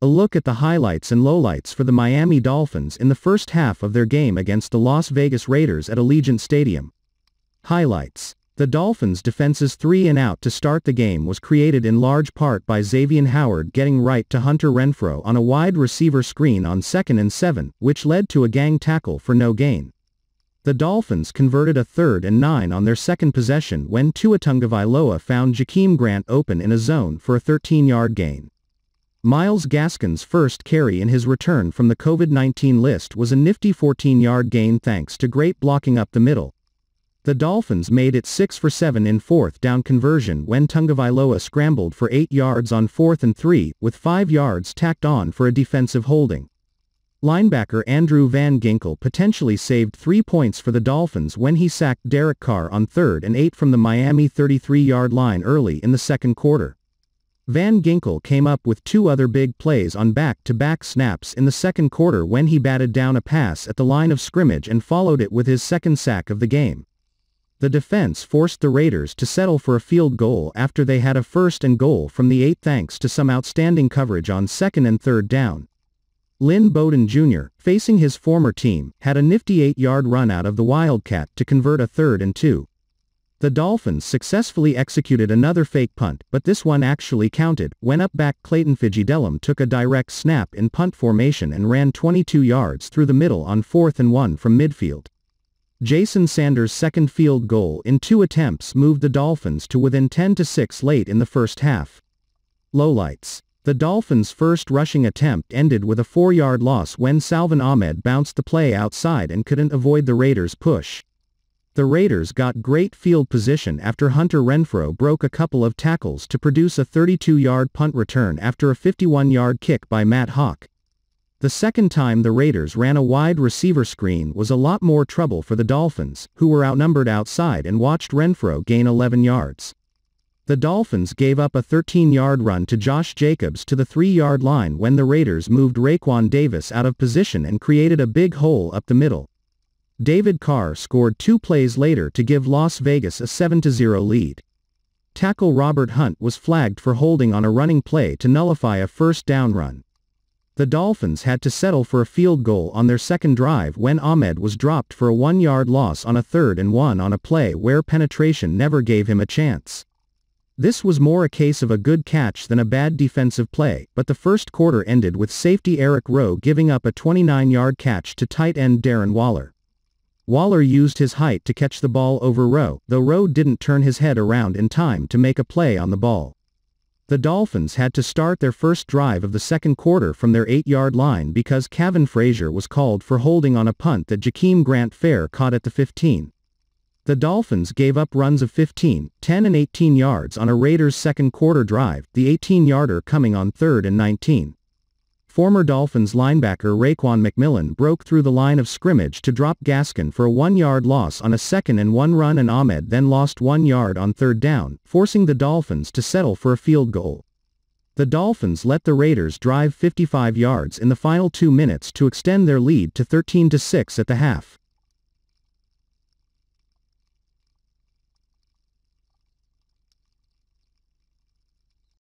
A look at the highlights and lowlights for the Miami Dolphins in the first half of their game against the Las Vegas Raiders at Allegiant Stadium. Highlights. The Dolphins' defense's three and out to start the game was created in large part by Xavier Howard getting right to Hunter Renfro on a wide receiver screen on second and seven, which led to a gang tackle for no gain. The Dolphins converted a third and nine on their second possession when Tuatungavailoa found Jakeem Grant open in a zone for a 13-yard gain. Miles Gaskin's first carry in his return from the COVID-19 list was a nifty 14-yard gain thanks to great blocking up the middle. The Dolphins made it 6 for 7 in fourth down conversion when Tungavailoa scrambled for 8 yards on 4th and 3, with 5 yards tacked on for a defensive holding. Linebacker Andrew Van Ginkel potentially saved 3 points for the Dolphins when he sacked Derek Carr on 3rd and 8 from the Miami 33-yard line early in the second quarter. Van Ginkel came up with two other big plays on back-to-back -back snaps in the second quarter when he batted down a pass at the line of scrimmage and followed it with his second sack of the game. The defense forced the Raiders to settle for a field goal after they had a first and goal from the eight thanks to some outstanding coverage on second and third down. Lynn Bowden Jr., facing his former team, had a nifty eight-yard run out of the Wildcat to convert a third and two. The Dolphins successfully executed another fake punt but this one actually counted, when up back Clayton Fijidellum took a direct snap in punt formation and ran 22 yards through the middle on 4th and 1 from midfield. Jason Sanders' second field goal in two attempts moved the Dolphins to within 10-6 late in the first half. Lowlights. The Dolphins' first rushing attempt ended with a 4-yard loss when Salvin Ahmed bounced the play outside and couldn't avoid the Raiders' push. The Raiders got great field position after Hunter Renfro broke a couple of tackles to produce a 32-yard punt return after a 51-yard kick by Matt Hawk. The second time the Raiders ran a wide receiver screen was a lot more trouble for the Dolphins, who were outnumbered outside and watched Renfro gain 11 yards. The Dolphins gave up a 13-yard run to Josh Jacobs to the 3-yard line when the Raiders moved Raquan Davis out of position and created a big hole up the middle. David Carr scored two plays later to give Las Vegas a 7-0 lead. Tackle Robert Hunt was flagged for holding on a running play to nullify a first down run. The Dolphins had to settle for a field goal on their second drive when Ahmed was dropped for a one-yard loss on a third and one on a play where penetration never gave him a chance. This was more a case of a good catch than a bad defensive play, but the first quarter ended with safety Eric Rowe giving up a 29-yard catch to tight end Darren Waller. Waller used his height to catch the ball over Rowe, though Rowe didn't turn his head around in time to make a play on the ball. The Dolphins had to start their first drive of the second quarter from their 8-yard line because Kevin Frazier was called for holding on a punt that Jakeem Grant Fair caught at the 15. The Dolphins gave up runs of 15, 10 and 18 yards on a Raiders second quarter drive, the 18-yarder coming on 3rd and 19 former Dolphins linebacker Raquan McMillan broke through the line of scrimmage to drop Gaskin for a one-yard loss on a second and one run and Ahmed then lost one yard on third down, forcing the Dolphins to settle for a field goal. The Dolphins let the Raiders drive 55 yards in the final two minutes to extend their lead to 13-6 at the half.